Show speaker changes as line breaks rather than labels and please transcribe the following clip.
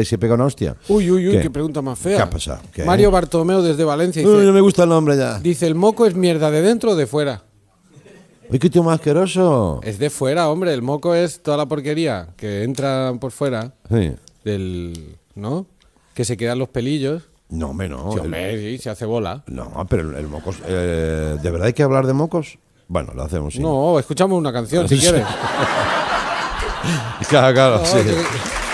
y se pega una hostia. Uy, uy, uy, ¿Qué, pregunta más fea. ¿Qué ha pasado? Mario
Bartomeo desde Valencia. Dice, uy, no me gusta el nombre ya. Dice, el moco es mierda de dentro o de fuera.
Uy, qué tío más asqueroso.
Es de fuera, hombre. El moco es toda la porquería que entra por fuera sí. del... ¿No? Que se quedan los pelillos. No, hombre, no. se hace bola. No,
pero el, moco... Eh, ¿De verdad hay que hablar de mocos? Bueno, lo hacemos, sí.
No, escuchamos una canción, si
quieres. claro, claro,
sí.